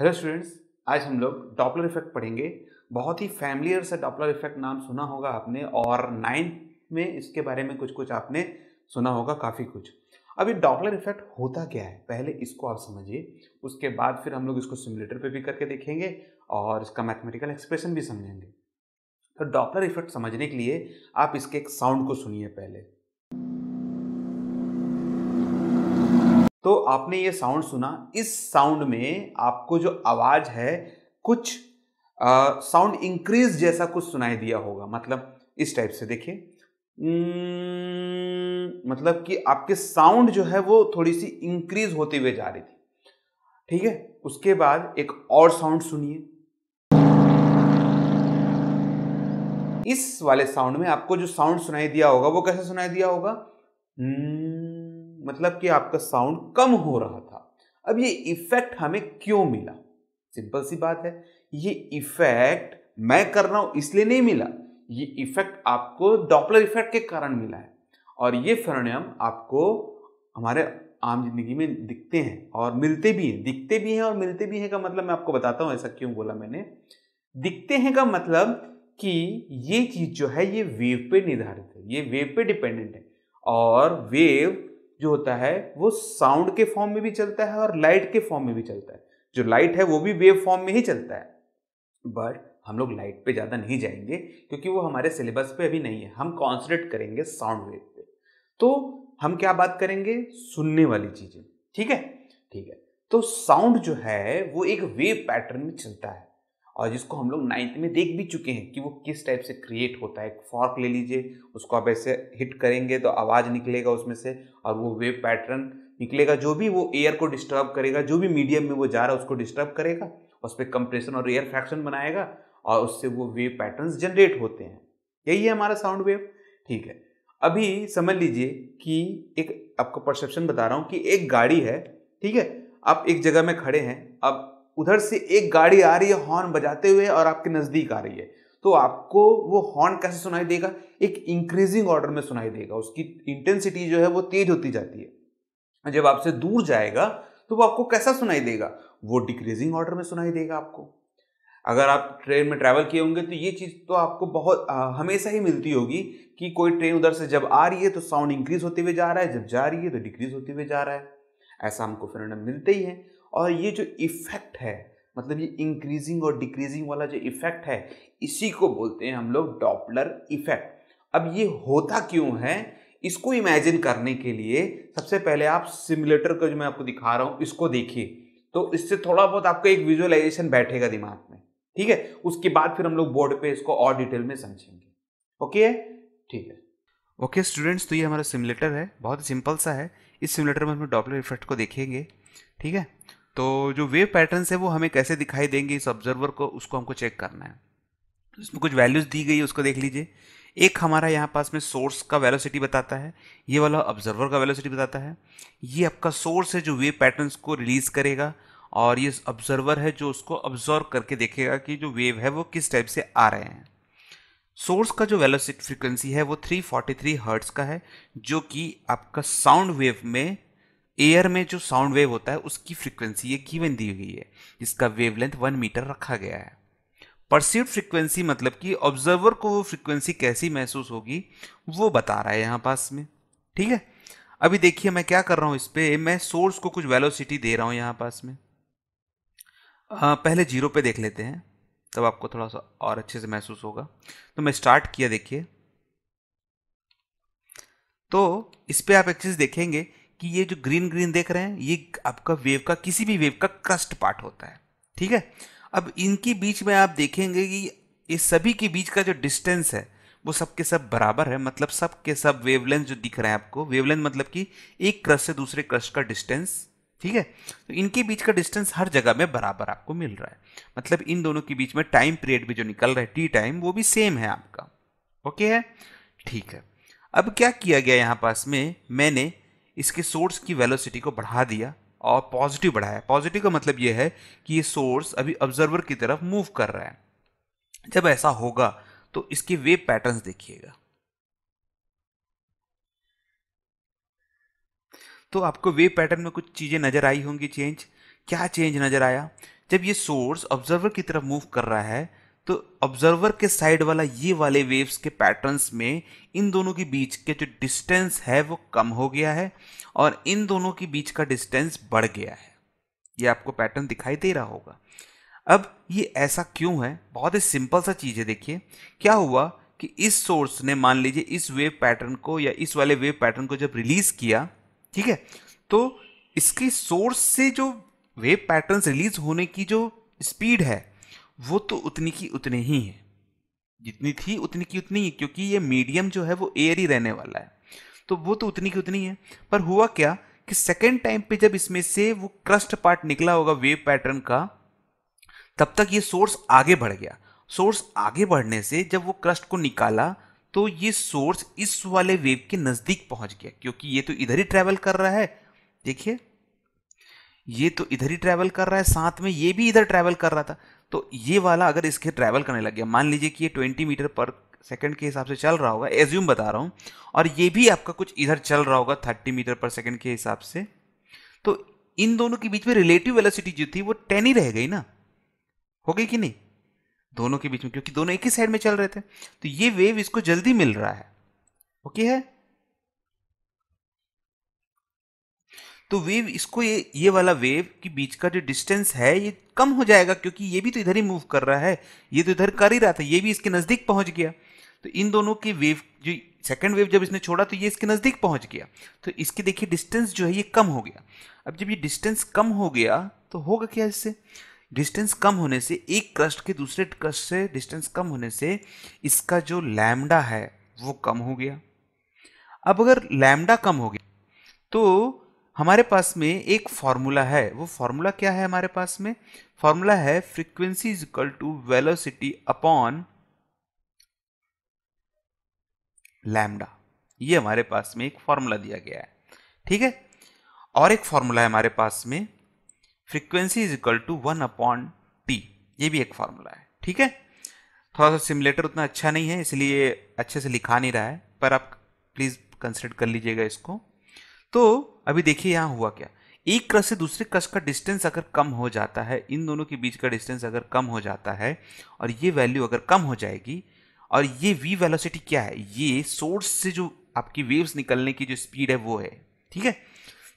hello students आज हम लोग डॉपलर इफेक्ट पढ़ेंगे बहुत ही फैमिलियर से डॉपलर इफेक्ट नाम सुना होगा आपने और नाइन्थ में इसके बारे में कुछ कुछ आपने सुना होगा काफ़ी कुछ अब ये डॉपलर इफेक्ट होता क्या है पहले इसको आप समझिए उसके बाद फिर हम लोग इसको सिमुलेटर पे भी करके देखेंगे और इसका मैथमेटिकल एक्सप्रेशन भी समझेंगे तो डॉपलर इफेक्ट समझने के लिए आप इसके एक साउंड को सुनिए पहले तो आपने ये साउंड सुना इस साउंड में आपको जो आवाज़ है कुछ साउंड इंक्रीज जैसा कुछ सुनाई दिया होगा मतलब इस टाइप से देखिए मतलब कि आपके साउंड जो है वो थोड़ी सी इंक्रीज होते हुए जा रही थी ठीक है उसके बाद एक और साउंड सुनिए इस वाले साउंड में आपको जो साउंड सुनाई दिया होगा वो कैसे सुनाई दिया होगा मतलब कि आपका साउंड कम हो रहा था अब ये इफेक्ट हमें क्यों मिला सिंपल सी बात है ये इफेक्ट मैं कर रहा हूं इसलिए नहीं मिला ये इफेक्ट आपको डॉपलर इफेक्ट के कारण मिला है और ये परिणाम आपको हमारे आम जिंदगी में दिखते हैं और मिलते भी हैं दिखते भी हैं और मिलते भी हैं का मतलब मैं आपको बताता हूँ ऐसा क्यों बोला मैंने दिखते हैं का मतलब कि ये चीज़ जो है ये वेव पे निर्धारित है ये वेव पे डिपेंडेंट है और वेव जो होता है वो साउंड के फॉर्म में भी चलता है और लाइट के फॉर्म में भी चलता है जो लाइट है वो भी वेव फॉर्म में ही चलता है बट हम लोग लाइट पे ज़्यादा नहीं जाएंगे क्योंकि वो हमारे सिलेबस पे अभी नहीं है हम कॉन्सनट्रेट करेंगे साउंड वेव पे तो हम क्या बात करेंगे सुनने वाली चीज़ें ठीक है ठीक है तो साउंड जो है वो एक वेव पैटर्न में चलता है और जिसको हम लोग नाइन्थ में देख भी चुके हैं कि वो किस टाइप से क्रिएट होता है एक फॉर्क ले लीजिए उसको आप ऐसे हिट करेंगे तो आवाज़ निकलेगा उसमें से और वो वेव पैटर्न निकलेगा जो भी वो एयर को डिस्टर्ब करेगा जो भी मीडियम में वो जा रहा है उसको डिस्टर्ब करेगा उस पर कंप्रेशन और एयर फ्रैक्शन बनाएगा और उससे वो वेव पैटर्न जनरेट होते हैं यही है हमारा साउंड वेव ठीक है अभी समझ लीजिए कि एक आपको परसेप्शन बता रहा हूँ कि एक गाड़ी है ठीक है आप एक जगह में खड़े हैं अब उधर से एक गाड़ी आ रही है हॉर्न बजाते हुए और आपके नज़दीक आ रही है तो आपको वो हॉर्न कैसे सुनाई देगा एक इंक्रीजिंग ऑर्डर में सुनाई देगा उसकी इंटेंसिटी जो है वो तेज होती जाती है जब आपसे दूर जाएगा तो वो आपको कैसा सुनाई देगा वो डिक्रीजिंग ऑर्डर में सुनाई देगा आपको अगर आप ट्रेन में ट्रैवल किए होंगे तो ये चीज़ तो आपको बहुत आ, हमेशा ही मिलती होगी कि कोई ट्रेन उधर से जब आ रही है तो साउंड इंक्रीज होते हुए जा रहा है जब जा रही है तो डिक्रीज होते हुए जा रहा है ऐसा हमको फिर मिलते ही है और ये जो इफेक्ट है मतलब ये इंक्रीजिंग और डिक्रीजिंग वाला जो इफेक्ट है इसी को बोलते हैं हम लोग डॉपलर इफेक्ट अब ये होता क्यों है इसको इमेजिन करने के लिए सबसे पहले आप सिमुलेटर का जो मैं आपको दिखा रहा हूँ इसको देखिए तो इससे थोड़ा बहुत आपका एक विजुअलाइजेशन बैठेगा दिमाग में ठीक है उसके बाद फिर हम लोग बोर्ड पे इसको और डिटेल में समझेंगे ओके ठीक है ओके स्टूडेंट्स तो ये हमारा सिमुलेटर है बहुत सिंपल सा है इस सिमुलेटर में हम लोग डॉपलर इफेक्ट को देखेंगे ठीक है तो जो वेव पैटर्न्स है वो हमें कैसे दिखाई देंगे इस ऑब्जर्वर को उसको हमको चेक करना है तो इसमें कुछ वैल्यूज़ दी गई है उसको देख लीजिए एक हमारा यहाँ पास में सोर्स का वेलोसिटी बताता है ये वाला ऑब्जर्वर का वेलोसिटी बताता है ये आपका सोर्स है जो वेव पैटर्न्स को रिलीज़ करेगा और ये ऑब्जर्वर है जो उसको ऑब्जर्व करके देखेगा कि जो वेव है वो किस टाइप से आ रहे हैं सोर्स का जो वेलोसिटी फ्रीक्वेंसी है वो 343 हर्ट्ज़ का है जो कि आपका साउंड वेव में एयर में जो साउंड वेव होता है उसकी फ्रीक्वेंसी ये गिवन दी गई है जिसका वेवलेंथ वन मीटर रखा गया है परसिव फ्रीक्वेंसी मतलब कि ऑब्जर्वर को वो फ्रीक्वेंसी कैसी महसूस होगी वो बता रहा है यहाँ पास में ठीक है अभी देखिए मैं क्या कर रहा हूँ इस पर मैं सोर्स को कुछ वेलोसिटी दे रहा हूँ यहाँ पास में आ, पहले जीरो पे देख लेते हैं तब आपको थोड़ा सा और अच्छे से महसूस होगा तो मैं स्टार्ट किया देखिए तो इस पर आप एक चीज़ देखेंगे कि ये जो ग्रीन ग्रीन देख रहे हैं ये आपका वेव का किसी भी वेव का क्रस्ट पार्ट होता है ठीक है अब इनके बीच में आप देखेंगे कि ये सभी के बीच का जो डिस्टेंस है वो सबके सब बराबर है मतलब सब सब वेवलेंथ जो दिख रहा है आपको वेवलेंथ मतलब कि एक क्रस्ट से दूसरे क्रस्ट का डिस्टेंस ठीक है तो इनके बीच का डिस्टेंस हर जगह में बराबर आपको मिल रहा है मतलब इन दोनों के बीच में टाइम पीरियड भी जो निकल रहा है टी टाइम वो भी सेम है आपका ओके है ठीक है अब क्या किया गया यहाँ पास में मैंने इसके सोर्स की वेलोसिटी को बढ़ा दिया और पॉजिटिव बढ़ाया पॉजिटिव का मतलब यह है कि ये सोर्स अभी ऑब्जर्वर की तरफ मूव कर रहा है जब ऐसा होगा तो इसके वेव पैटर्न्स देखिएगा तो आपको वेव पैटर्न में कुछ चीजें नजर आई होंगी चेंज क्या चेंज नजर आया जब ये सोर्स ऑब्जर्वर की तरफ मूव कर रहा है तो ऑब्जर्वर के साइड वाला ये वाले वेव्स के पैटर्न्स में इन दोनों के बीच के जो डिस्टेंस है वो कम हो गया है और इन दोनों के बीच का डिस्टेंस बढ़ गया है ये आपको पैटर्न दिखाई दे रहा होगा अब ये ऐसा क्यों है बहुत ही सिंपल सा चीज़ है देखिए क्या हुआ कि इस सोर्स ने मान लीजिए इस वेव पैटर्न को या इस वाले वेव पैटर्न को जब रिलीज़ किया ठीक है तो इसकी सोर्स से जो वेव पैटर्न्स रिलीज होने की जो स्पीड है वो तो उतनी की उतनी ही है जितनी थी उतनी की उतनी ही क्योंकि ये मीडियम जो है वो एयर ही रहने वाला है तो वो तो उतनी की उतनी है पर हुआ क्या कि सेकेंड टाइम पे जब इसमें से वो क्रस्ट पार्ट निकला होगा वेव पैटर्न का तब तक ये सोर्स आगे बढ़ गया सोर्स आगे बढ़ने से जब वो क्रस्ट को निकाला तो ये सोर्स इस वाले वेव के नज़दीक पहुंच गया क्योंकि ये तो इधर ही ट्रेवल कर रहा है देखिए ये तो इधर ही ट्रेवल कर रहा है साथ में ये भी इधर ट्रैवल कर रहा था तो ये वाला अगर इसके ट्रैवल करने लग गया मान लीजिए कि ये ट्वेंटी मीटर पर सेकंड के हिसाब से चल रहा होगा एज्यूम बता रहा हूँ और ये भी आपका कुछ इधर चल रहा होगा थर्टी मीटर पर सेकंड के हिसाब से तो इन दोनों के बीच में रिलेटिव वेलोसिटी जो थी वो टेन ही रह गई ना हो गई कि नहीं दोनों के बीच में क्योंकि दोनों एक ही साइड में चल रहे थे तो ये वेव इसको जल्दी मिल रहा है ओके है तो वेव इसको ये ये वाला वेव के बीच का जो डिस्टेंस है ये कम हो जाएगा क्योंकि ये भी तो इधर ही मूव कर रहा है ये तो इधर कर ही रहा था ये भी इसके नज़दीक पहुंच गया तो इन दोनों के वेव जो सेकेंड वेव जब इसने छोड़ा तो ये इसके नज़दीक पहुंच गया तो इसके देखिए डिस्टेंस जो है ये कम हो गया अब जब ये डिस्टेंस कम हो गया तो होगा क्या इससे डिस्टेंस कम होने से एक क्रस्ट के दूसरे क्रस्ट से डिस्टेंस कम होने से इसका जो लैमडा है वो कम हो गया अब अगर लैमडा कम हो गया तो हमारे पास में एक फार्मूला है वो फार्मूला क्या है हमारे पास में फार्मूला है frequency is equal to velocity upon lambda ये हमारे पास में एक फार्मूला दिया गया है ठीक है और एक फार्मूला है हमारे पास में frequency is equal to one upon T ये भी एक फार्मूला है ठीक है थोड़ा सा सिमुलेटर उतना अच्छा नहीं है इसलिए अच्छे से लिखा नहीं रहा है पर आप प्लीज़ कंसिडर कर लीजिएगा इसको तो अभी देखिए यहां हुआ क्या एक क्रश से दूसरे क्रश का डिस्टेंस अगर कम हो जाता है इन दोनों के बीच का डिस्टेंस अगर कम हो जाता है और ये वैल्यू अगर कम हो जाएगी और ये वी वेलोसिटी क्या है ये सोर्स से जो आपकी वेव्स निकलने की जो स्पीड है वो है ठीक है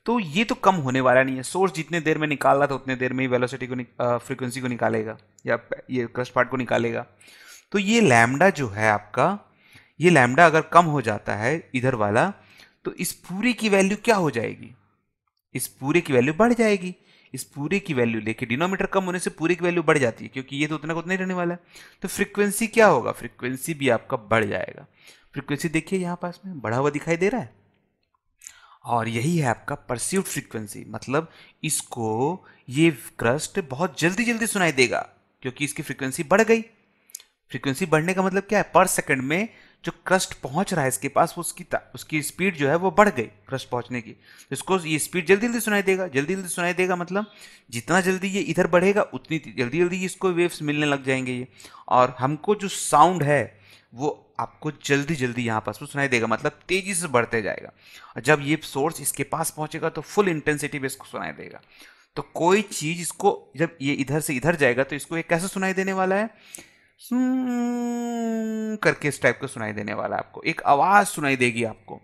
तो ये तो कम होने वाला नहीं है सोर्स जितने देर में निकाल रहा था उतने देर में ही वेलोसिटी को फ्रीक्वेंसी को निकालेगा या ये क्रश पार्ट को निकालेगा तो ये लैमडा जो है आपका ये लैमडा अगर कम हो जाता है इधर वाला तो इस पूरे की वैल्यू क्या हो जाएगी इस पूरे की वैल्यू बढ़ जाएगी इस पूरे की वैल्यू लेके डिनोमीटर कम होने से पूरे की वैल्यू बढ़ जाती है क्योंकि ये तो उतना उतना ही रहने वाला है तो फ्रीक्वेंसी क्या होगा फ्रीक्वेंसी भी आपका बढ़ जाएगा फ्रीक्वेंसी देखिए यहाँ पास में बढ़ा हुआ दिखाई दे रहा है और यही है आपका परसिव फ्रीक्वेंसी मतलब इसको ये क्रस्ट बहुत जल्दी जल्दी सुनाई देगा क्योंकि इसकी फ्रीक्वेंसी बढ़ गई फ्रीक्वेंसी बढ़ने का मतलब क्या है पर सेकंड में जो क्रस्ट पहुंच रहा है इसके पास वो उसकी उसकी स्पीड जो है वो बढ़ गई क्रस्ट पहुंचने की तो इसको ये स्पीड जल्दी जल्दी सुनाई देगा जल्दी जल्दी सुनाई देगा मतलब जितना जल्दी ये इधर बढ़ेगा उतनी जल्दी जल्दी इसको वेव्स मिलने लग जाएंगे ये और हमको जो साउंड है वो आपको जल्दी जल्दी यहाँ पास सुनाई देगा मतलब तेज़ी से बढ़ते जाएगा और जब ये सोर्स इसके पास पहुँचेगा तो फुल इंटेंसिटी भी इसको सुनाई देगा तो कोई चीज़ इसको जब ये इधर से इधर जाएगा तो इसको ये कैसे सुनाई देने वाला है करके इस टाइप का सुनाई देने वाला आपको एक आवाज़ सुनाई देगी आपको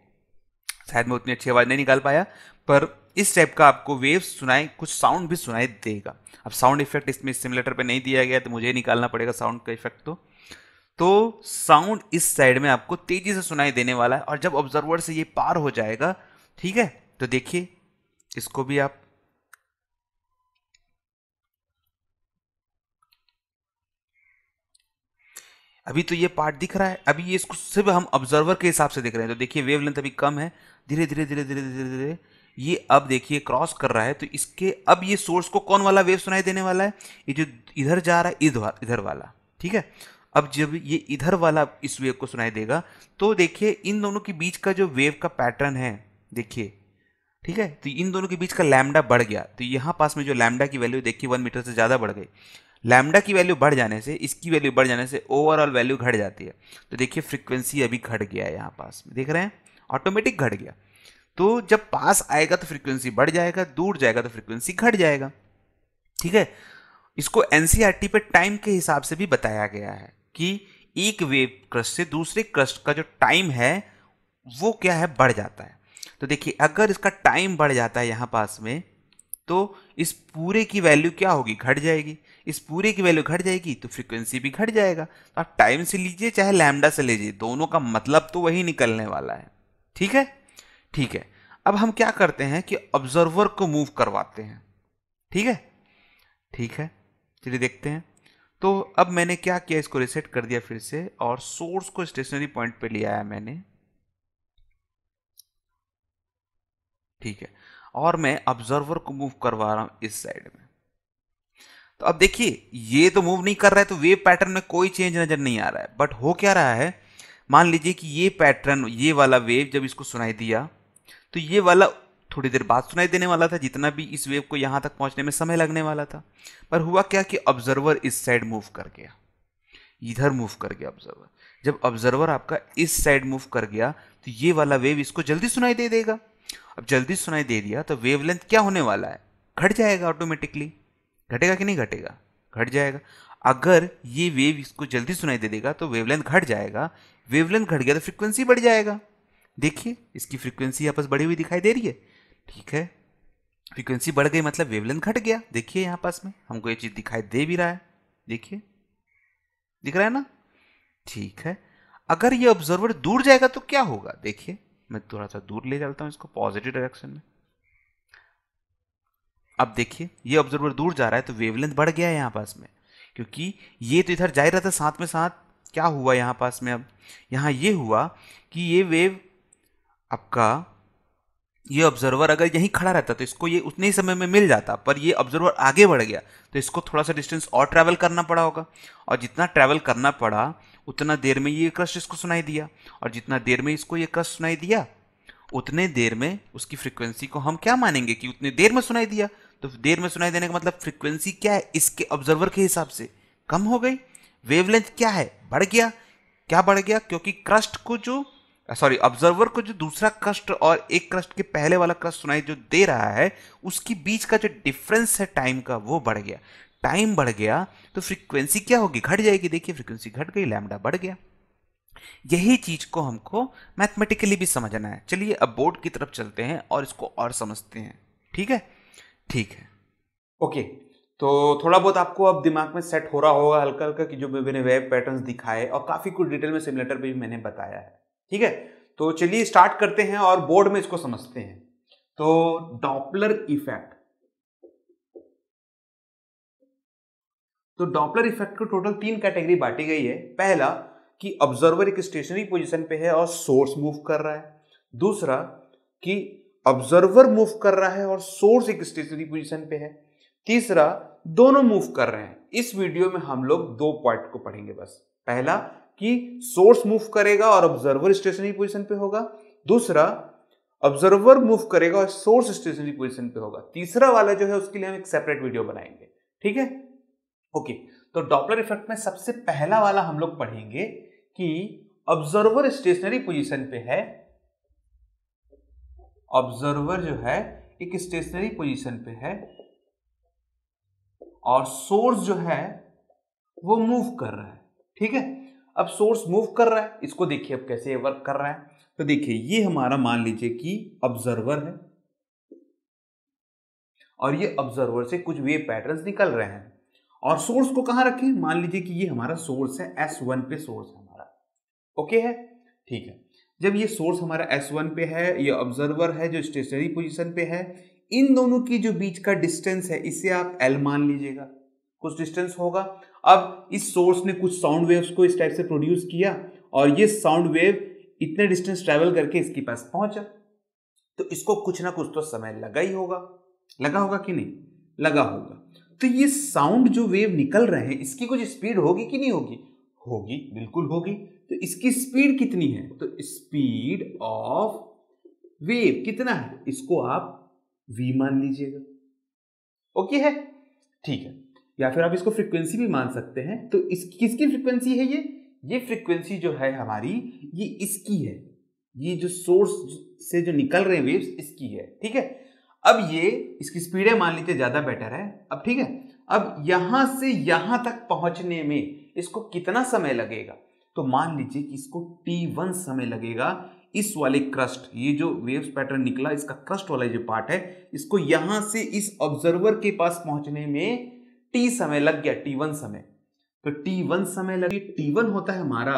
शायद मैं उतनी अच्छी आवाज़ नहीं निकाल पाया पर इस टाइप का आपको वेव सुनाए कुछ साउंड भी सुनाई देगा अब साउंड इफेक्ट इसमें सिमुलेटर पे नहीं दिया गया तो मुझे निकालना पड़ेगा साउंड का इफेक्ट तो तो साउंड इस साइड में आपको तेजी से सुनाई देने वाला है और जब ऑब्जर्वर से ये पार हो जाएगा ठीक है तो देखिए इसको भी आप अभी तो ये पार्ट दिख रहा है अभी ये इसको सिर्फ हम ऑब्जर्वर के हिसाब से देख रहे हैं तो देखिए वेवलेंथ अभी कम है धीरे धीरे धीरे धीरे धीरे धीरे ये अब देखिए क्रॉस कर रहा है तो इसके अब ये सोर्स को कौन वाला वेव सुनाई देने वाला है ये जो इधर जा रहा है इधर इधर वाला ठीक है अब जब ये इधर वाला इस वेव को सुनाई देगा तो देखिए इन दोनों के बीच का जो वेव का पैटर्न है देखिए ठीक है तो इन दोनों के बीच का लैमडा बढ़ गया तो यहाँ पास में जो लैमडा की वैल्यू देखिए वन मीटर से ज़्यादा बढ़ गई लैमडा की वैल्यू बढ़ जाने से इसकी वैल्यू बढ़ जाने से ओवरऑल वैल्यू घट जाती है तो देखिए फ्रीक्वेंसी अभी घट गया है यहाँ पास में देख रहे हैं ऑटोमेटिक घट गया तो जब पास आएगा तो फ्रीक्वेंसी बढ़ जाएगा दूर जाएगा तो फ्रीक्वेंसी घट जाएगा ठीक है इसको एन e पे टाइम के हिसाब से भी बताया गया है कि एक वेव क्रस्ट से दूसरे क्रस्ट का जो टाइम है वो क्या है बढ़ जाता है तो देखिए अगर इसका टाइम बढ़ जाता है यहाँ पास में तो इस पूरे की वैल्यू क्या होगी घट जाएगी इस पूरे की वैल्यू घट जाएगी तो फ्रिक्वेंसी भी घट जाएगा तो आप टाइम से लीजिए चाहे लैमडा से लीजिए दोनों का मतलब तो वही निकलने वाला है ठीक है ठीक है अब हम क्या करते हैं कि ऑब्जर्वर को मूव करवाते हैं ठीक है ठीक है चलिए देखते हैं तो अब मैंने क्या किया इसको रिसेट कर दिया फिर से और सोर्स को स्टेशनरी पॉइंट पे ले आया मैंने ठीक है और मैं ऑब्जर्वर को मूव करवा रहा हूं इस साइड में तो अब देखिए ये तो मूव नहीं कर रहा है तो वेव पैटर्न में कोई चेंज नज़र नहीं आ रहा है बट हो क्या रहा है मान लीजिए कि ये पैटर्न ये वाला वेव जब इसको सुनाई दिया तो ये वाला थोड़ी देर बाद सुनाई देने वाला था जितना भी इस वेव को यहां तक पहुंचने में समय लगने वाला था पर हुआ क्या कि ऑब्जर्वर इस साइड मूव कर गया इधर मूव कर गया ऑब्जर्वर जब ऑब्जर्वर आपका इस साइड मूव कर गया तो ये वाला वेव इसको जल्दी सुनाई दे देगा अब जल्दी सुनाई दे दिया तो वेवलेंथ क्या होने वाला है घट जाएगा ऑटोमेटिकली घटेगा कि नहीं घटेगा घट जाएगा अगर ये वेव इसको जल्दी सुनाई दे देगा तो वेवलेंथ घट जाएगा वेवलेंथ घट गया तो फ्रिक्वेंसी बढ़ जाएगा देखिए इसकी फ्रिक्वेंसी आपस बढ़ी हुई दिखाई दे रही है ठीक है फ्रिक्वेंसी बढ़ गई मतलब वेवलेंथ घट गया देखिए यहाँ पास में हमको ये चीज़ दिखाई दे भी रहा है देखिए दिख रहा है ना ठीक है अगर ये ऑब्जर्वर दूर जाएगा तो क्या होगा देखिए मैं थोड़ा सा दूर ले जाता हूँ इसको पॉजिटिव डायरेक्शन में अब देखिए ये ऑब्जर्वर दूर जा रहा है तो वेवलेंथ बढ़ गया है यहाँ पास में क्योंकि ये तो इधर जा ही रहा था साथ में साथ क्या हुआ यहाँ पास में अब यहाँ ये हुआ कि ये वेव आपका ये ऑब्जर्वर अगर यहीं खड़ा रहता तो इसको ये उतने ही समय में मिल जाता पर ये ऑब्जर्वर आगे बढ़ गया तो इसको थोड़ा सा डिस्टेंस और ट्रैवल करना पड़ा होगा और जितना ट्रैवल करना पड़ा उतना देर में ये क्रश इसको सुनाई दिया और जितना देर में इसको ये क्रश सुनाई दिया उतने देर में उसकी फ्रिक्वेंसी को हम क्या मानेंगे कि उतने देर में सुनाई दिया तो देर में सुनाई देने का मतलब फ्रीक्वेंसी क्या है इसके ऑब्जर्वर के हिसाब से कम हो गई वेवलेंथ क्या है बढ़ गया क्या बढ़ गया क्योंकि क्रस्ट को जो सॉरी ऑब्जर्वर को जो दूसरा क्रस्ट और एक क्रस्ट के पहले वाला क्रस्ट सुनाई जो दे रहा है उसकी बीच का जो डिफरेंस है टाइम का वो बढ़ गया टाइम बढ़ गया तो फ्रीक्वेंसी क्या होगी घट जाएगी देखिए फ्रीक्वेंसी घट गई लैमडा बढ़ गया यही चीज को हमको मैथमेटिकली भी समझना है चलिए अब बोर्ड की तरफ चलते हैं और इसको और समझते हैं ठीक है ठीक है ओके तो थोड़ा बहुत आपको अब दिमाग में सेट हो रहा होगा हल्का हल्का कि जो मैंने वेब पैटर्न्स दिखाए और काफ़ी कुछ डिटेल में सिमुलेटर पे भी मैंने बताया है ठीक है तो चलिए स्टार्ट करते हैं और बोर्ड में इसको समझते हैं तो डॉपलर इफेक्ट तो डॉपलर इफेक्ट को टोटल तीन कैटेगरी बांटी गई है पहला कि ऑब्जर्वर एक स्टेशनरी पोजिशन पे है और सोर्स मूव कर रहा है दूसरा कि ऑब्जर्वर मूव कर रहा है और सोर्स एक स्टेशनरी पोजीशन पे है तीसरा दोनों मूव कर रहे हैं इस वीडियो में हम लोग दो पॉइंट को पढ़ेंगे बस पहला कि सोर्स मूव करेगा और ऑब्जर्वर स्टेशनरी पोजीशन पे होगा दूसरा ऑब्जर्वर मूव करेगा और सोर्स स्टेशनरी पोजीशन पे होगा तीसरा वाला जो है उसके लिए हम एक सेपरेट वीडियो बनाएंगे ठीक है ओके तो डॉपलर इफेक्ट में सबसे पहला वाला हम लोग पढ़ेंगे कि ऑब्जर्वर स्टेशनरी पोजिशन पे है ऑब्जर्वर जो है एक स्टेशनरी पोजीशन पे है और सोर्स जो है वो मूव कर रहा है ठीक है अब सोर्स मूव कर रहा है इसको देखिए अब कैसे वर्क कर रहा है तो देखिए ये हमारा मान लीजिए कि ऑब्जर्वर है और ये ऑब्जर्वर से कुछ वेव पैटर्न्स निकल रहे हैं और सोर्स को कहां रखें मान लीजिए कि ये हमारा सोर्स है एस वन पे सोर्स है हमारा ओके है ठीक है जब ये सोर्स हमारा एस वन पे है ये ऑब्जर्वर है जो स्टेशनरी पोजिशन पे है इन दोनों की जो बीच का डिस्टेंस है इसे आप एल मान लीजिएगा कुछ डिस्टेंस होगा अब इस सोर्स ने कुछ साउंड वेव्स को इस टाइप से प्रोड्यूस किया और ये साउंड वेव इतने डिस्टेंस ट्रेवल करके इसके पास पहुंचा तो इसको कुछ ना कुछ तो समय लगा ही होगा लगा होगा कि नहीं लगा होगा तो ये साउंड जो वेव निकल रहे हैं इसकी कुछ स्पीड होगी कि नहीं होगी होगी बिल्कुल होगी तो इसकी स्पीड कितनी है तो स्पीड ऑफ वेव कितना है इसको आप v मान लीजिएगा ओके है ठीक है या फिर आप इसको फ्रीक्वेंसी भी मान सकते हैं तो इस किसकी फ्रीक्वेंसी है ये ये फ्रीक्वेंसी जो है हमारी ये इसकी है ये जो सोर्स से जो निकल रहे हैं वेव्स इसकी है ठीक है अब ये इसकी स्पीड है मान लीजिए ज़्यादा बेटर है अब ठीक है अब यहां से यहां तक पहुंचने में इसको कितना समय लगेगा तो मान लीजिए कि इसको T1 समय लगेगा इस वाले क्रस्ट ये जो वेव्स पैटर्न निकला इसका क्रस्ट वाला जो पार्ट है इसको यहां से इस ऑब्जर्वर के पास पहुंचने में टी समय लग गया टी वन समय तो टी वन समय लगे टी वन होता है हमारा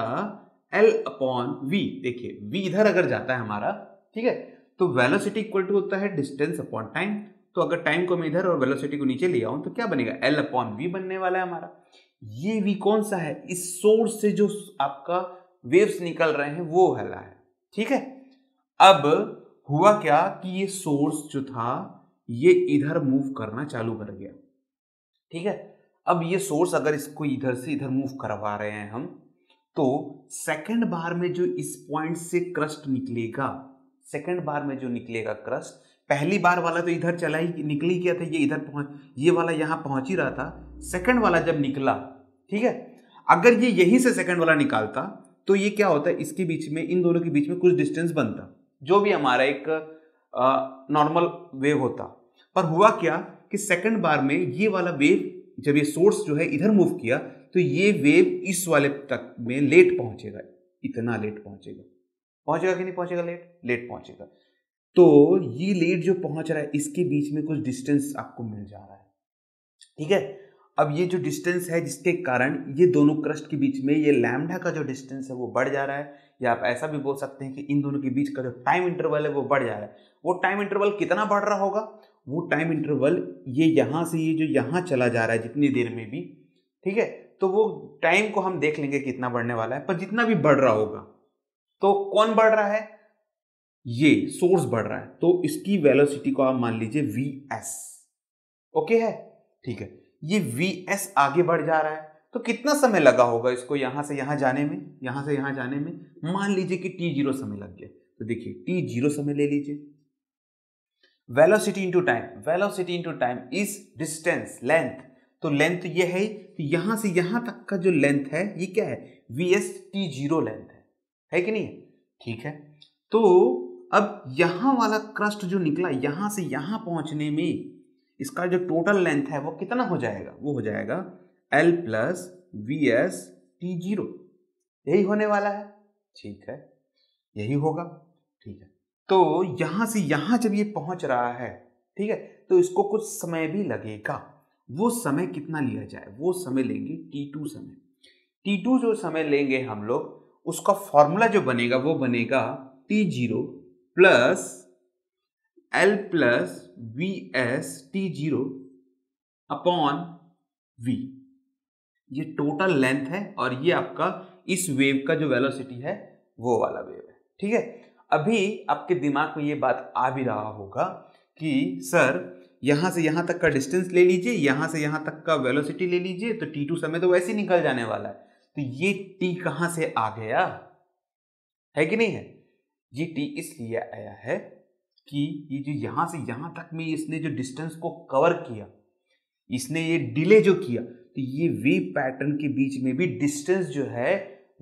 एल अपॉन वी देखिए वी इधर अगर जाता है हमारा ठीक है तो वेलोसिटी इक्वल टू होता है डिस्टेंस अपॉन टाइम तो अगर टाइम को मैं इधर और वेलोसिटी को नीचे ले आऊं तो क्या बनेगा एल अपॉन वी बनने वाला है हमारा ये वी कौन सा है इस सोर्स से जो आपका वेव्स निकल रहे हैं वो हला है ठीक है अब हुआ क्या कि ये सोर्स जो था ये इधर मूव करना चालू कर गया ठीक है अब ये सोर्स अगर इसको इधर से इधर मूव करवा रहे हैं हम तो सेकंड बार में जो इस पॉइंट से क्रस्ट निकलेगा सेकंड बार में जो निकलेगा क्रस्ट पहली बार वाला तो इधर चला ही निकल ही गया था ये इधर पहुंच ये वाला यहां पहुंच ही रहा था सेकंड वाला जब निकला ठीक है अगर ये यहीं से सेकंड वाला निकालता तो ये क्या होता है इसके बीच में इन दोनों के बीच में कुछ डिस्टेंस बनता जो भी हमारा एक नॉर्मल वेव होता पर हुआ क्या कि सेकंड बार में ये वाला वेव जब ये सोर्स जो है इधर मूव किया तो ये वेव इस वाले तक में लेट पहुंचेगा इतना लेट पहुंचेगा पहुंचेगा कि नहीं पहुंचेगा लेट लेट पहुंचेगा तो ये लेट जो पहुंच रहा है इसके बीच में कुछ डिस्टेंस आपको मिल जा रहा है ठीक है अब ये जो डिस्टेंस है जिसके कारण ये दोनों क्रस्ट के बीच में ये लैमडा का जो डिस्टेंस है वो बढ़ जा रहा है या आप ऐसा भी बोल सकते हैं कि इन दोनों के बीच का जो टाइम इंटरवल है वो बढ़ जा रहा है वो टाइम इंटरवल कितना बढ़ रहा होगा वो टाइम इंटरवल ये यहाँ से ये जो यहाँ चला जा रहा है जितनी देर में भी ठीक है तो वो टाइम को हम देख लेंगे कितना बढ़ने वाला है पर जितना भी बढ़ रहा होगा तो कौन बढ़ रहा है ये सोर्स बढ़ रहा है तो इसकी वेलोसिटी को आप मान लीजिए वी एस ओके है ठीक है ये वी एस आगे बढ़ जा रहा है तो कितना समय लगा होगा इसको यहां से यहां जाने में यहां से यहां जाने में मान लीजिए कि टी जीरो समय लग गया तो देखिए टी जीरो समय ले लीजिए velocity into time velocity into time is distance length तो लेंथ ये है तो यहां से यहां तक का जो लेंथ है ये क्या है V S T zero length है है कि नहीं ठीक है तो अब यहां वाला क्रस्ट जो निकला यहां से यहां पहुंचने में इसका जो टोटल लेंथ है वो कितना हो जाएगा वो हो जाएगा L plus V S T zero यही होने वाला है ठीक है यही होगा ठीक है तो यहां से यहां जब ये पहुंच रहा है ठीक है तो इसको कुछ समय भी लगेगा वो समय कितना लिया जाए वो समय लेंगे टी टू समय टी टू जो समय लेंगे हम लोग उसका फॉर्मूला जो बनेगा वो बनेगा T zero plus L plus V S T zero upon V ये टोटल लेंथ है और ये आपका इस वेव का जो वेलोसिटी है वो वाला वेव है ठीक है अभी आपके दिमाग में ये बात आ भी रहा होगा कि सर यहां से यहां तक का डिस्टेंस ले लीजिए यहां से यहां तक का वेलोसिटी ले लीजिए तो टी टू समय तो वैसे ही निकल जाने वाला है तो ये टी कहां से आ गया है कि नहीं है ये टी इसलिए आया है कि ये जो यहां से यहां तक में इसने जो डिस्टेंस को कवर किया इसने ये डिले जो किया तो ये वेव पैटर्न के बीच में भी डिस्टेंस जो है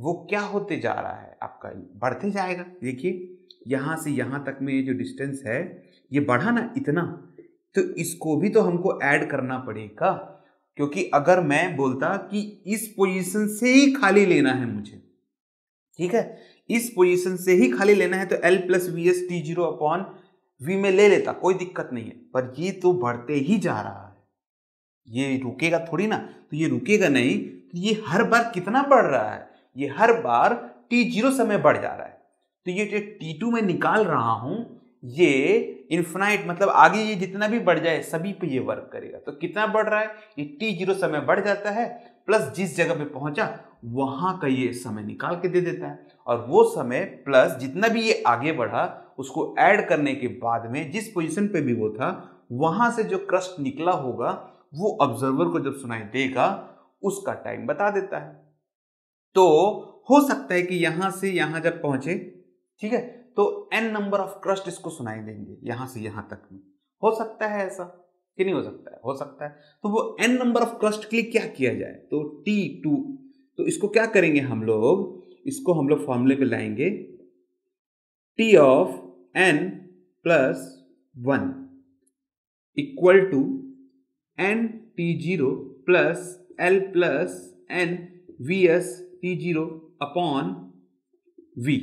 वो क्या होते जा रहा है आपका बढ़ते जाएगा देखिए यहां से यहां तक में ये जो डिस्टेंस है ये बढ़ा ना इतना तो इसको भी तो हमको ऐड करना पड़ेगा क्योंकि अगर मैं बोलता कि इस पोजीशन से ही खाली लेना है मुझे ठीक है इस पोजीशन से ही खाली लेना है तो L plus V S T zero upon V में ले लेता कोई दिक्कत नहीं है पर ये तो बढ़ते ही जा रहा है ये रुकेगा थोड़ी ना तो ये रुकेगा नहीं तो ये हर बार कितना बढ़ रहा है ये हर बार टी जीरो समय बढ़ जा रहा है तो ये जो टी टू में निकाल रहा हूँ ये इन्फिनाइट मतलब आगे ये जितना भी बढ़ जाए सभी पे ये वर्क करेगा तो कितना बढ़ रहा है ये टी जीरो समय बढ़ जाता है प्लस जिस जगह पे पहुंचा वहां का ये समय निकाल के दे देता है और वो समय प्लस जितना भी ये आगे बढ़ा उसको ऐड करने के बाद में जिस पोजीशन पे भी वो था वहां से जो क्रस्ट निकला होगा वो ऑब्जर्वर को जब सुनाई देगा उसका टाइम बता देता है तो हो सकता है कि यहां से यहां जब पहुंचे ठीक है तो एन नंबर ऑफ क्रस्ट इसको सुनाई देंगे यहां से यहां तक में हो सकता है ऐसा कि नहीं हो सकता है हो सकता है तो वो एन नंबर ऑफ क्रस्ट के लिए क्या किया जाए तो टी टू तो इसको क्या करेंगे हम लोग इसको हम लोग फॉर्मूले पे लाएंगे T of N plus one equal to N T zero plus L plus N V S T zero upon V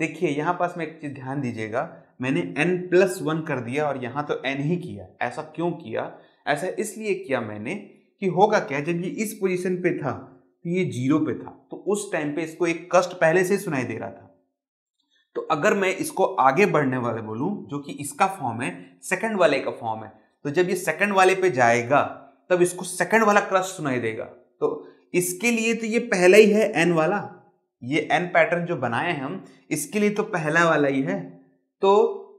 देखिए यहां पास में एक चीज़ ध्यान दीजिएगा मैंने n प्लस वन कर दिया और यहां तो n ही किया ऐसा क्यों किया ऐसा इसलिए किया मैंने कि होगा क्या जब ये इस पोजीशन पे था तो ये जीरो पे था तो उस टाइम पे इसको एक कष्ट पहले से सुनाई दे रहा था तो अगर मैं इसको आगे बढ़ने वाले बोलूँ जो कि इसका फॉर्म है सेकंड वाले का फॉर्म है तो जब ये सेकंड वाले पे जाएगा तब इसको सेकंड वाला क्रश सुनाई देगा तो इसके लिए तो ये पहला ही है एन वाला ये एन पैटर्न जो बनाए हम इसके लिए तो पहला वाला ही है तो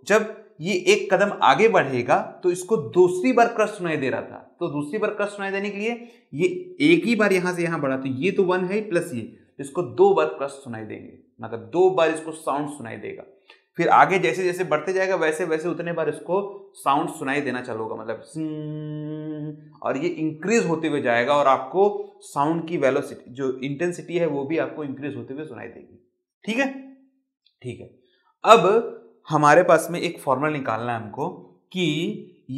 जब ये एक कदम आगे बढ़ेगा तो इसको दूसरी बार क्रश सुनाई दे रहा था तो दूसरी बार क्रश सुनाई देने के लिए ये एक ही बार यहां से यहां बढ़ा तो ये तो वन है प्लस ये तो इसको दो बार क्रश सुनाई देंगे मतलब दो बार इसको साउंड सुनाई देगा फिर आगे जैसे जैसे बढ़ते जाएगा वैसे वैसे उतने बार इसको साउंड सुनाई देना चालू होगा मतलब और ये इंक्रीज होते हुए जाएगा और आपको साउंड की वेलोसिटी जो इंटेंसिटी है वो भी आपको इंक्रीज होते हुए सुनाई देगी ठीक है ठीक है अब हमारे पास में एक फॉर्मूला निकालना है हमको कि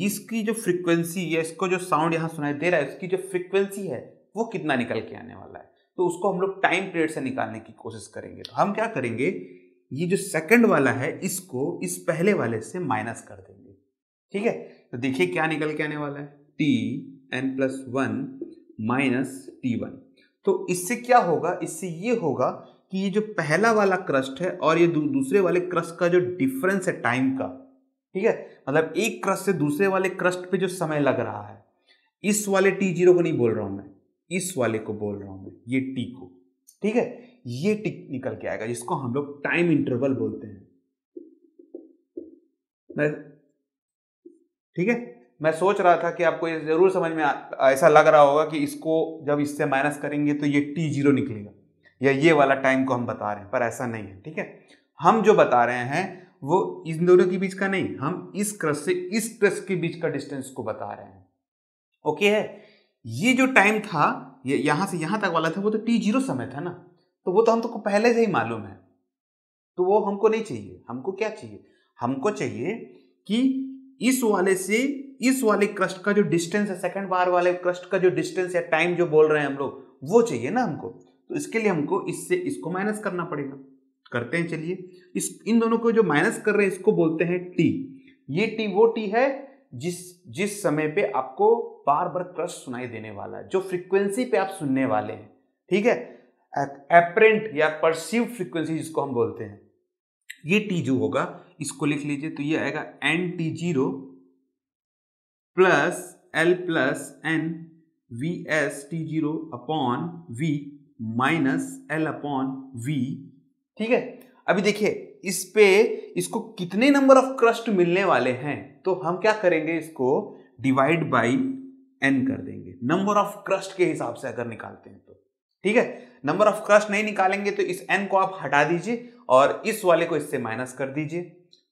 इसकी जो फ्रिक्वेंसी या इसको जो साउंड यहाँ सुनाई दे रहा है उसकी जो फ्रिक्वेंसी है वो कितना निकल के आने वाला है तो उसको हम लोग टाइम पीरियड से निकालने की कोशिश करेंगे तो हम क्या करेंगे ये जो सेकंड वाला है इसको इस पहले वाले से माइनस कर देंगे ठीक है तो देखिए क्या निकल के आने वाला है T N plus one minus T one तो इससे क्या होगा इससे ये होगा कि ये जो पहला वाला क्रस्ट है और ये दू, दूसरे वाले क्रस्ट का जो डिफरेंस है टाइम का ठीक है मतलब एक क्रस्ट से दूसरे वाले क्रस्ट पे जो समय लग रहा है इस वाले टी जीरो को नहीं बोल रहा हूं मैं इस वाले को बोल रहा हूं मैं ये टी को ठीक है ये टिक निकल के आएगा जिसको हम लोग टाइम इंटरवल बोलते हैं मैं ठीक है मैं सोच रहा था कि आपको ये जरूर समझ में ऐसा लग रहा होगा कि इसको जब इससे माइनस करेंगे तो ये टी जीरो निकलेगा या ये वाला टाइम को हम बता रहे हैं पर ऐसा नहीं है ठीक है हम जो बता रहे हैं वो इन दोनों के बीच का नहीं हम इस क्रस से इस क्रस के बीच का डिस्टेंस को बता रहे हैं ओके है ये जो टाइम था ये यहां से यहां तक वाला था वो तो टी जीरो समय था ना तो वो तो हम तो पहले से ही मालूम है तो वो हमको नहीं चाहिए हमको क्या चाहिए हमको चाहिए कि इस वाले से इस वाले क्रस्ट का जो डिस्टेंस है सेकंड बार वाले क्रस्ट का जो डिस्टेंस या टाइम जो बोल रहे हैं हम लोग वो चाहिए ना हमको तो इसके लिए हमको इससे इसको माइनस करना पड़ेगा करते हैं चलिए इस इन दोनों को जो माइनस कर रहे हैं इसको बोलते हैं टी ये टी वो टी है जिस जिस समय पे आपको बार बार क्रश सुनाई देने वाला है जो फ्रीक्वेंसी पे आप सुनने वाले हैं ठीक है एपरेंट या परसिव फ्रीक्वेंसी जिसको हम बोलते हैं ये टी जो होगा इसको लिख लीजिए तो ये आएगा N T zero plus L plus N V S T zero upon V minus L upon V ठीक है अभी देखिए इस पे इसको कितने नंबर ऑफ क्रस्ट मिलने वाले हैं तो हम क्या करेंगे इसको डिवाइड बाई एन कर देंगे नंबर ऑफ क्रस्ट के हिसाब से अगर निकालते हैं तो ठीक है नंबर ऑफ क्रस्ट नहीं निकालेंगे तो इस एन को आप हटा दीजिए और इस वाले को इससे माइनस कर दीजिए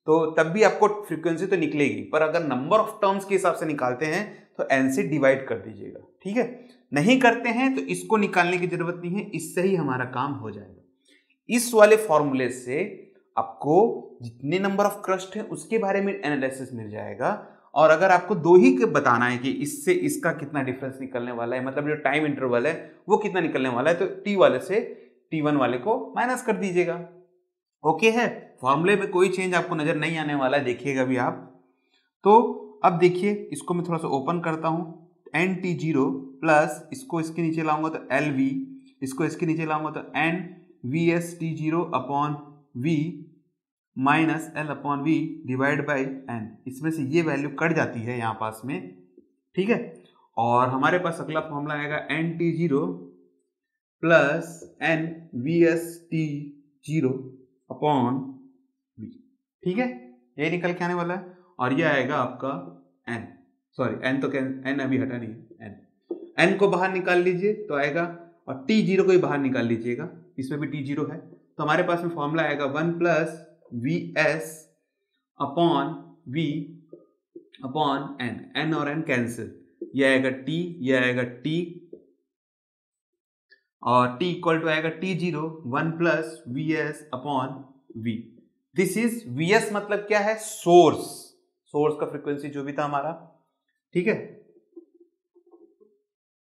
तो तब भी आपको फ्रीक्वेंसी तो निकलेगी पर अगर नंबर ऑफ टर्म्स के हिसाब से निकालते हैं तो एन से डिवाइड कर दीजिएगा ठीक है नहीं करते हैं तो इसको निकालने की जरूरत नहीं है इससे ही हमारा काम हो जाएगा इस वाले फॉर्मूले से आपको जितने नंबर ऑफ क्रस्ट है उसके बारे में एनालिसिस मिल जाएगा और अगर आपको दो ही के बताना है कि इससे इसका कितना डिफरेंस निकलने वाला है मतलब जो टाइम इंटरवल है वो कितना निकलने वाला है तो टी वाले से टी वन वाले को माइनस कर दीजिएगा ओके है फॉर्मूले में कोई चेंज आपको नज़र नहीं आने वाला है देखिएगा भी आप तो अब देखिए इसको मैं थोड़ा सा ओपन करता हूं एन टी जीरो प्लस इसको इसके नीचे लाऊंगा तो एल वी इसको इसके नीचे लाऊंगा तो N V S T zero upon V minus L upon V divide by N इसमें से ये वैल्यू कट जाती है यहाँ पास में ठीक है और हमारे पास अगला फॉर्मूला आएगा N T zero plus N V S T zero upon V ठीक है ये निकल के आने वाला है और ये आएगा आपका एन सॉरी एन तो कैन एन अभी हटा नहीं है एन एन को बाहर निकाल लीजिए तो आएगा और टी जीरो को भी बाहर निकाल लीजिएगा इसमें भी टी जीरो है तो हमारे पास में फॉर्मूला आएगा one plus V S upon V upon N N और एन कैंसिल यह आएगा टी यह आएगा टी और टी इक्वल टू आएगा T zero one plus V S upon V this is V S मतलब क्या है सोर्स सोर्स का फ्रीक्वेंसी जो भी था हमारा ठीक है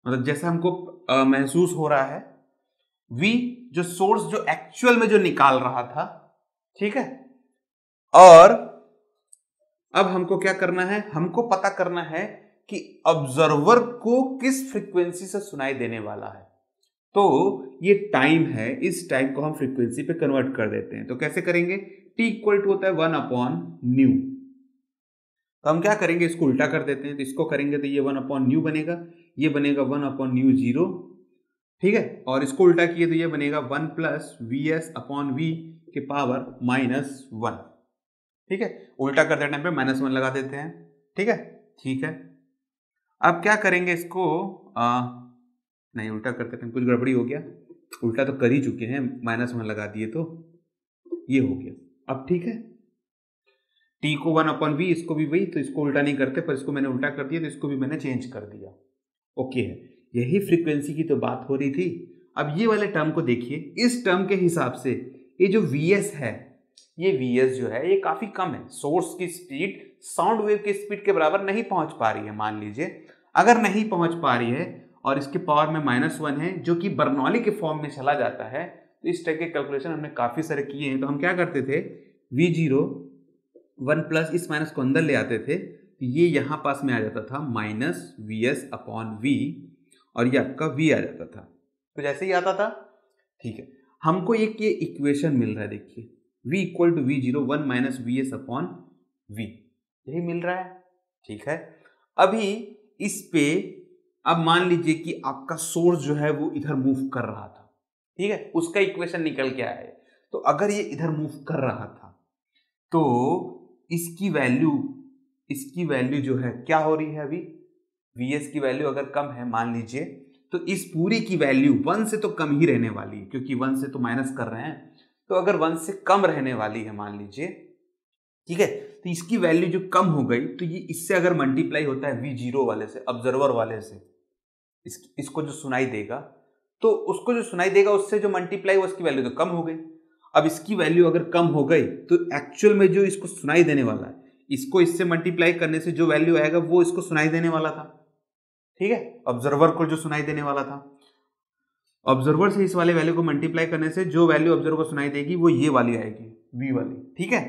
मतलब जैसे हमको महसूस हो रहा है वी जो सोर्स जो एक्चुअल में जो निकाल रहा था ठीक है और अब हमको क्या करना है हमको पता करना है कि ऑब्जर्वर को किस फ्रीक्वेंसी से सुनाई देने वाला है तो ये टाइम है इस टाइम को हम फ्रीक्वेंसी पे कन्वर्ट कर देते हैं तो कैसे करेंगे टी इक्वल टू होता है वन अपॉन न्यू तो हम क्या करेंगे इसको उल्टा कर देते हैं तो इसको करेंगे तो ये वन अपॉन न्यू बनेगा ये बनेगा वन अपॉन न्यू जीरो ठीक है और इसको उल्टा किए तो ये बनेगा one plus V S upon V के पावर माइनस वन ठीक है उल्टा कर देने पे माइनस वन लगा देते हैं ठीक है ठीक है अब क्या करेंगे इसको आ, नहीं उल्टा करते टाइम कुछ गड़बड़ी हो गया उल्टा तो कर ही चुके हैं माइनस वन लगा दिए तो ये हो गया अब ठीक है टी को वन अपन वी इसको भी वही तो इसको उल्टा नहीं करते पर इसको मैंने उल्टा कर दिया तो इसको भी मैंने चेंज कर दिया ओके है यही फ्रीक्वेंसी की तो बात हो रही थी अब ये वाले टर्म को देखिए इस टर्म के हिसाब से ये जो वी है ये वी जो है ये काफ़ी कम है सोर्स की स्पीड साउंड वेव की स्पीड के बराबर नहीं पहुंच पा रही है मान लीजिए अगर नहीं पहुंच पा रही है और इसके पावर में माइनस वन है जो कि बर्नौली के फॉर्म में चला जाता है तो इस टाइप के कैलकुलेशन हमने काफ़ी सारे किए हैं तो हम क्या करते थे वी जीरो वन प्लस इस माइनस को अंदर ले आते थे तो ये यहाँ पास में आ जाता था minus V S upon V और ये आपका वी आ जाता था तो जैसे ही आता था ठीक है हमको एक ये इक्वेशन मिल रहा है देखिए v equal to V zero one minus V S upon V यही मिल रहा है ठीक है अभी इस पे अब मान लीजिए कि आपका सोर्स जो है वो इधर मूव कर रहा था ठीक है उसका इक्वेशन निकल के आया है तो अगर ये इधर मूव कर रहा था तो इसकी वैल्यू इसकी वैल्यू जो है क्या हो रही है अभी वी एस की वैल्यू अगर कम है मान लीजिए तो इस पूरी की वैल्यू वन से तो कम ही रहने वाली है क्योंकि वन से तो माइनस कर रहे हैं तो अगर वन से कम रहने वाली है मान लीजिए ठीक है तो इसकी वैल्यू जो कम हो गई तो ये इससे अगर मल्टीप्लाई होता है वी जीरो वाले से ऑब्जर्वर वाले से इस, इसको जो सुनाई देगा तो उसको जो सुनाई देगा उससे जो मल्टीप्लाई हुआ उसकी वैल्यू तो कम हो गई अब इसकी वैल्यू अगर कम हो गई तो एक्चुअल में जो इसको सुनाई देने वाला है इसको इससे मल्टीप्लाई करने से जो वैल्यू आएगा वो इसको सुनाई देने वाला था ठीक है ऑब्जर्वर को जो सुनाई देने वाला था ऑब्जर्वर से इस वाले वैल्यू को मल्टीप्लाई करने से जो वैल्यू ऑब्जर्वर को सुनाई देगी वो ये वाली आएगी वी वाली ठीक है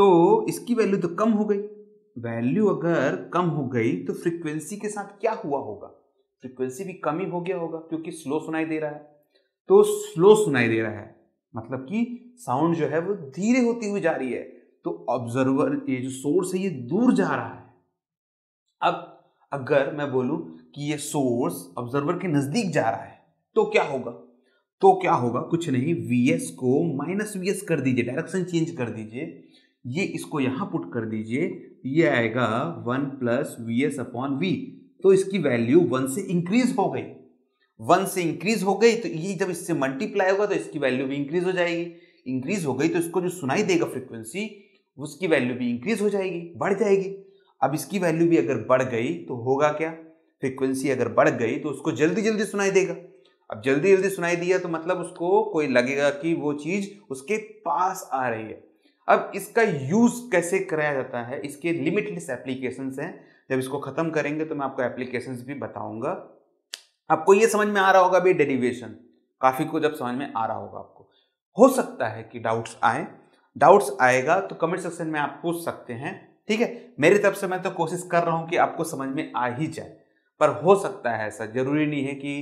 तो इसकी वैल्यू तो कम हो गई वैल्यू अगर कम हो गई तो फ्रीक्वेंसी के साथ क्या हुआ होगा फ्रीक्वेंसी भी कम ही हो गया होगा क्योंकि स्लो सुनाई दे रहा है तो स्लो सुनाई दे रहा है मतलब कि साउंड जो है वो धीरे होती हुई जा रही है तो ऑब्जर्वर ये जो सोर्स है ये दूर जा रहा है अब अगर मैं बोलूं कि ये सोर्स ऑब्जर्वर के नजदीक जा रहा है तो क्या होगा तो क्या होगा कुछ नहीं वी एस को माइनस वी एस कर दीजिए डायरेक्शन चेंज कर दीजिए ये इसको यहां पुट कर दीजिए ये आएगा one plus V S upon V तो इसकी वैल्यू वन से इंक्रीज हो गई वन से इंक्रीज हो गई तो ये जब इससे मल्टीप्लाई होगा तो इसकी वैल्यू भी इंक्रीज हो जाएगी इंक्रीज हो गई तो इसको जो सुनाई देगा फ्रिक्वेंसी उसकी वैल्यू भी इंक्रीज हो जाएगी बढ़ जाएगी अब इसकी वैल्यू भी अगर बढ़ गई तो होगा क्या फ्रिक्वेंसी अगर बढ़ गई तो उसको जल्दी जल्दी सुनाई देगा अब जल्दी जल्दी सुनाई दिया तो मतलब उसको कोई लगेगा कि वो चीज़ उसके पास आ रही है अब इसका यूज़ कैसे कराया जाता है इसके लिमिटलेस एप्लीकेशंस हैं जब इसको ख़त्म करेंगे तो मैं आपको एप्लीकेशंस भी बताऊंगा आपको ये समझ में आ रहा होगा भी डेरिवेशन काफ़ी कुछ अब समझ में आ रहा होगा आपको हो सकता है कि डाउट्स आए डाउट्स आएगा तो कमेंट सेक्शन में आप पूछ सकते हैं ठीक है मेरी तरफ से मैं तो कोशिश कर रहा हूँ कि आपको समझ में आ ही जाए पर हो सकता है ऐसा ज़रूरी नहीं है कि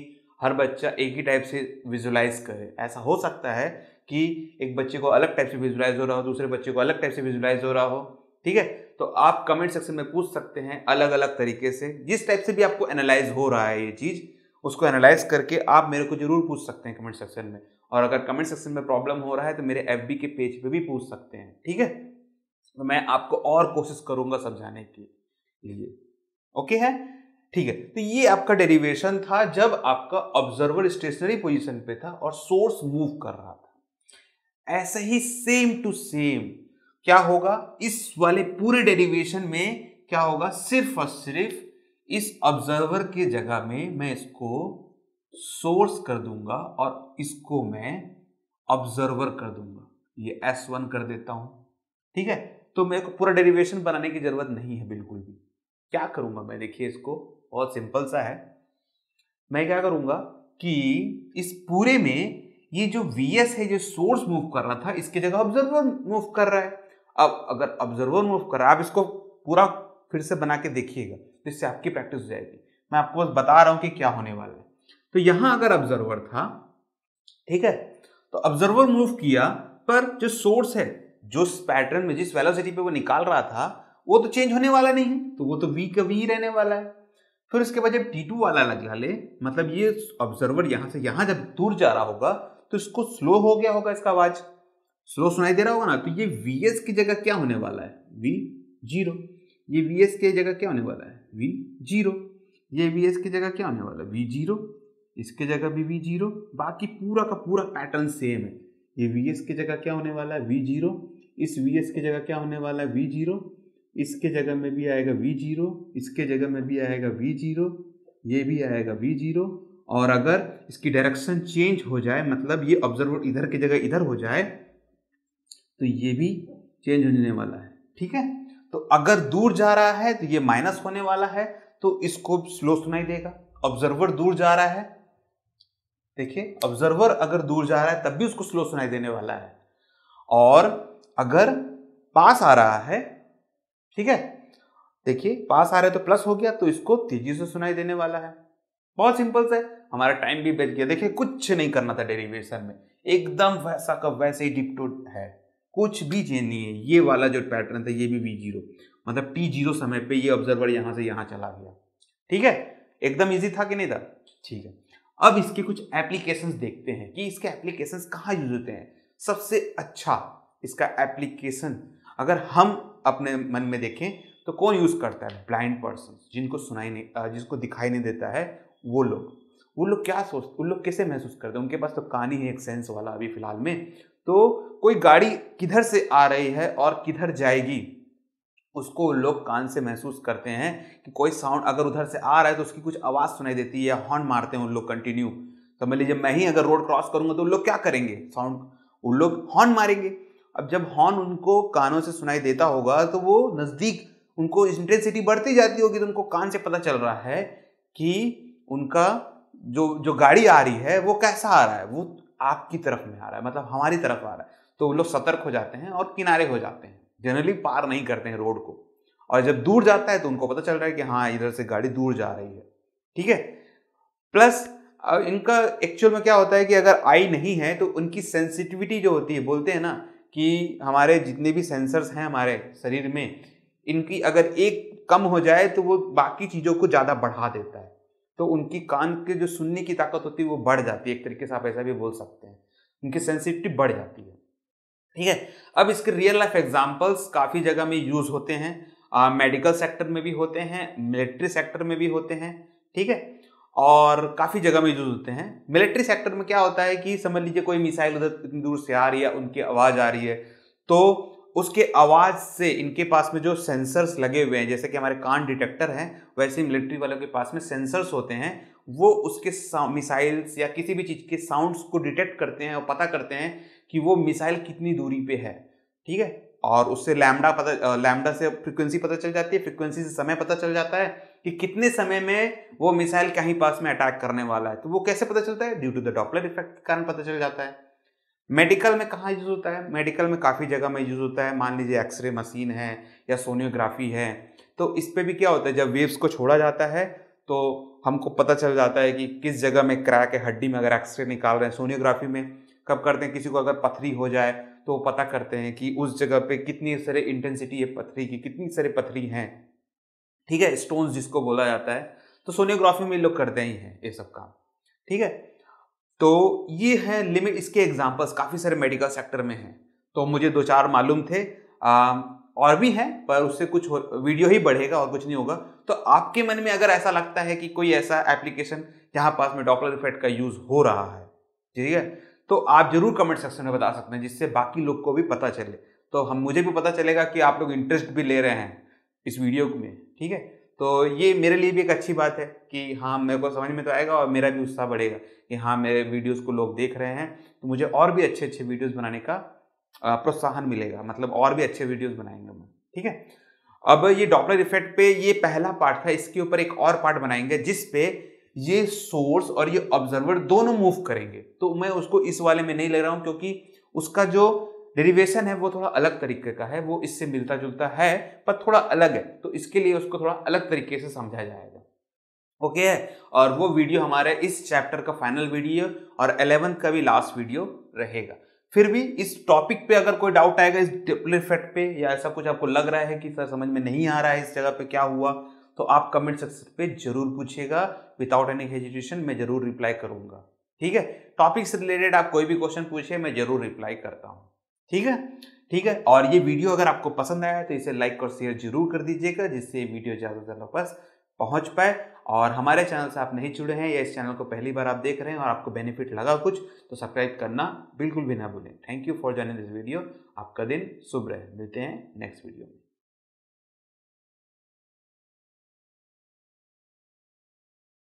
हर बच्चा एक ही टाइप से विजुलाइज करे ऐसा हो सकता है कि एक बच्चे को अलग टाइप से विजुलाइज हो रहा हो दूसरे बच्चे को अलग टाइप से विजुलाइज हो रहा हो ठीक है तो आप कमेंट सेक्शन में पूछ सकते हैं अलग अलग तरीके से जिस टाइप से भी आपको एनालाइज हो रहा है ये चीज़ उसको एनालाइज करके आप मेरे को जरूर पूछ सकते हैं कमेंट सेक्शन में और अगर कमेंट सेक्शन में प्रॉब्लम हो रहा है तो मेरे एफ के पेज पे भी पूछ सकते हैं ठीक है तो मैं आपको और कोशिश करूंगा समझाने के लिए ओके है ठीक है तो ये आपका डेरिवेशन था जब आपका ऑब्जर्वर स्टेशनरी पोजिशन पे था और सोर्स मूव कर रहा था ऐसे ही सेम टू सेम क्या होगा इस वाले पूरे डेरिवेशन में क्या होगा सिर्फ और सिर्फ इस ऑब्जर्वर के जगह में मैं इसको सोर्स कर दूंगा और इसको मैं ऑब्जर्वर कर दूंगा ये एस वन कर देता हूं ठीक है तो मेरे को पूरा डेरिवेशन बनाने की जरूरत नहीं है बिल्कुल भी क्या करूंगा मैं देखिए इसको बहुत सिंपल सा है मैं क्या करूंगा कि इस पूरे में ये जो वी एस है जो सोर्स मूव कर रहा था इसकी जगह ऑब्जर्वर मूव कर रहा है अब अगर ऑब्जर्वर मूव कर रहा है आप इसको पूरा फिर से बना के देखिएगा तो इससे आपकी प्रैक्टिस हो जाएगी मैं आपको बस बता रहा हूं कि क्या होने वाला है तो यहां अगर ऑब्जर्वर था ठीक है तो ऑब्जर्वर मूव किया पर जो सोर्स है जो पैटर्न में जिस वेलोसिटी पे वो निकाल रहा था वो तो चेंज होने वाला नहीं है तो वो तो वी का वी रहने वाला है फिर उसके बाद जब टी टू वाला लगा ले मतलब ये ऑब्जर्वर यहां से यहां जब दूर जा रहा होगा तो इसको स्लो हो गया होगा इसका आवाज़ स्लो सुनाई दे रहा होगा ना तो ये वी की जगह क्या होने वाला है वी जीरो ये वी की जगह क्या होने वाला है वी जीरो ये वी की जगह क्या होने वाला है वी जीरो इसके जगह भी वी जीरो बाकी पूरा का पूरा पैटर्न सेम है ये वी एस की जगह क्या होने वाला है वी जीरो इस वी एस की जगह क्या होने वाला है वी जीरो इसके जगह में भी आएगा वी जीरो इसके जगह में भी आएगा वी जीरो ये भी आएगा वी जीरो और अगर इसकी डायरेक्शन चेंज हो जाए मतलब ये ऑब्जर्वर इधर की जगह इधर हो जाए तो ये भी चेंज होने वाला है ठीक है तो अगर दूर जा रहा है तो ये माइनस होने वाला है तो इसको स्लो सुनाई देगा ऑब्जर्वर दूर जा रहा है देखिए ऑब्जर्वर अगर दूर जा रहा है तब भी उसको स्लो सुनाई देने वाला है और अगर पास आ रहा है ठीक है देखिए पास आ रहा है तो प्लस हो गया तो इसको तेजी से सुनाई देने वाला है बहुत सिंपल सा हमारा टाइम भी बच गया देखिए कुछ नहीं करना था डेरिवेशन में एकदम वैसा का वैसे ही डिप्टूट है कुछ भी चेंज नहीं है ये वाला जो पैटर्न था ये भी वी जीरो मतलब टी जीरो समय पे ये ऑब्जर्वर यहाँ से यहाँ चला गया ठीक है एकदम इजी था कि नहीं था ठीक है अब इसके कुछ एप्लीकेशंस देखते हैं कि इसके एप्लीकेशंस कहाँ यूज होते हैं सबसे अच्छा इसका एप्लीकेशन अगर हम अपने मन में देखें तो कौन यूज़ करता है ब्लाइंड पर्सन जिनको सुनाई नहीं जिसको दिखाई नहीं देता है वो लोग वो लोग क्या सोच उन लोग कैसे महसूस करते हैं उनके पास तो कहानी है एक सेंस वाला अभी फिलहाल में तो कोई गाड़ी किधर से आ रही है और किधर जाएगी उसको लोग कान से महसूस करते हैं कि कोई साउंड अगर उधर से आ रहा है तो उसकी कुछ आवाज़ सुनाई देती है या हॉर्न मारते हैं उन लोग कंटिन्यू तो समझ लीजिए मैं ही अगर रोड क्रॉस करूंगा तो उन लोग क्या करेंगे साउंड उन लोग हॉर्न मारेंगे अब जब हॉर्न उनको कानों से सुनाई देता होगा तो वो नज़दीक उनको इंटेंसिटी बढ़ती जाती होगी तो उनको कान से पता चल रहा है कि उनका जो जो गाड़ी आ रही है वो कैसा आ रहा है वो आपकी तरफ में आ रहा है मतलब हमारी तरफ आ रहा है तो वो लोग सतर्क हो जाते हैं और किनारे हो जाते हैं जनरली पार नहीं करते हैं रोड को और जब दूर जाता है तो उनको पता चल रहा है कि हाँ इधर से गाड़ी दूर जा रही है ठीक है प्लस इनका एक्चुअल में क्या होता है कि अगर आई नहीं है तो उनकी सेंसिटिविटी जो होती है बोलते हैं ना कि हमारे जितने भी सेंसर्स हैं हमारे शरीर में इनकी अगर एक कम हो जाए तो वो बाकी चीज़ों को ज़्यादा बढ़ा देता है तो उनकी कान के जो सुनने की ताकत होती है वो बढ़ जाती है एक तरीके से आप ऐसा भी बोल सकते हैं उनकी सेंसिटिविटी बढ़ जाती है ठीक है अब इसके रियल लाइफ एग्जाम्पल्स काफ़ी जगह में यूज़ होते हैं मेडिकल सेक्टर में भी होते हैं मिलिट्री सेक्टर में भी होते हैं ठीक है और काफ़ी जगह में यूज होते हैं मिलिट्री सेक्टर में क्या होता है कि समझ लीजिए कोई मिसाइल उधर इतनी दूर से आ रही है उनकी आवाज़ आ रही है तो उसके आवाज़ से इनके पास में जो सेंसर्स लगे हुए हैं जैसे कि हमारे कान डिटेक्टर हैं वैसे मिलिट्री वालों के पास में सेंसर्स होते हैं वो उसके मिसाइल्स या किसी भी चीज़ के साउंड्स को डिटेक्ट करते हैं और पता करते हैं कि वो मिसाइल कितनी दूरी पे है ठीक है और उससे लैमडा पता लैमडा से फ्रिक्वेंसी पता चल जाती है फ्रिक्वेंसी से समय पता चल जाता है कि कितने समय में वो मिसाइल कहीं पास में अटैक करने वाला है तो वो कैसे पता चलता है due to the Doppler effect के कारण पता चल जाता है मेडिकल में कहाँ यूज़ होता है मेडिकल में काफ़ी जगह में यूज़ होता है मान लीजिए एक्सरे मशीन है या सोनियोग्राफी है तो इस पर भी क्या होता है जब वेव्स को छोड़ा जाता है तो हमको पता चल जाता है कि किस जगह में क्रैक है हड्डी में अगर एक्सरे निकाल रहे हैं सोनियोग्राफी में कब करते हैं किसी को अगर पथरी हो जाए तो वो पता करते हैं कि उस जगह पे कितनी सारे इंटेंसिटी है पथरी की कितनी सारे पथरी हैं ठीक है स्टोन्स जिसको बोला जाता है तो सोनियोग्राफी में लोग करते ही हैं ये सब काम ठीक है तो ये हैं लिमिट इसके एग्जाम्पल्स काफ़ी सारे मेडिकल सेक्टर में हैं तो मुझे दो चार मालूम थे आ, और भी हैं पर उससे कुछ वीडियो ही बढ़ेगा और कुछ नहीं होगा तो आपके मन में अगर ऐसा लगता है कि कोई ऐसा एप्लीकेशन जहाँ पास में डॉपलर इफेक्ट का यूज़ हो रहा है ठीक है तो आप जरूर कमेंट सेक्शन में बता सकते हैं जिससे बाकी लोग को भी पता चले तो हम मुझे भी पता चलेगा कि आप लोग इंटरेस्ट भी ले रहे हैं इस वीडियो में ठीक है तो ये मेरे लिए भी एक अच्छी बात है कि हाँ मेरे को समझ में तो आएगा और मेरा भी उत्साह बढ़ेगा कि हाँ मेरे वीडियोस को लोग देख रहे हैं तो मुझे और भी अच्छे अच्छे वीडियोस बनाने का प्रोत्साहन मिलेगा मतलब और भी अच्छे वीडियोस बनाएंगे मैं ठीक है अब ये डॉपलर इफेक्ट पे ये पहला पार्ट था इसके ऊपर एक और पार्ट बनाएंगे जिसपे ये सोर्स और ये ऑब्जर्वर दोनों मूव करेंगे तो मैं उसको इस वाले में नहीं ले रहा हूँ क्योंकि उसका जो डेरिवेशन है वो थोड़ा अलग तरीके का है वो इससे मिलता जुलता है पर थोड़ा अलग है तो इसके लिए उसको थोड़ा अलग तरीके से समझा जाएगा ओके है और वो वीडियो हमारे इस चैप्टर का फाइनल वीडियो और एलेवंथ का भी लास्ट वीडियो रहेगा फिर भी इस टॉपिक पे अगर कोई डाउट आएगा इस ट्रिपल इफेक्ट पे या ऐसा कुछ आपको लग रहा है कि सर समझ में नहीं आ रहा है इस जगह पे क्या हुआ तो आप कमेंट सेक्शन पे जरूर पूछेगा विदाउट एनी हेजिटेशन मैं जरूर रिप्लाई करूंगा ठीक है टॉपिक से रिलेटेड आप कोई भी क्वेश्चन पूछे मैं जरूर रिप्लाई करता हूँ ठीक है ठीक है और ये वीडियो अगर आपको पसंद आया तो इसे लाइक और शेयर जरूर कर दीजिएगा जिससे वीडियो ज़्यादा से ज़्यादा पास पहुंच पाए और हमारे चैनल से आप नहीं जुड़े हैं या इस चैनल को पहली बार आप देख रहे हैं और आपको बेनिफिट लगा कुछ तो सब्सक्राइब करना बिल्कुल भी ना भूलें thank you for joining this video आपका दिन शुभ रहे मिलते हैं नेक्स्ट वीडियो में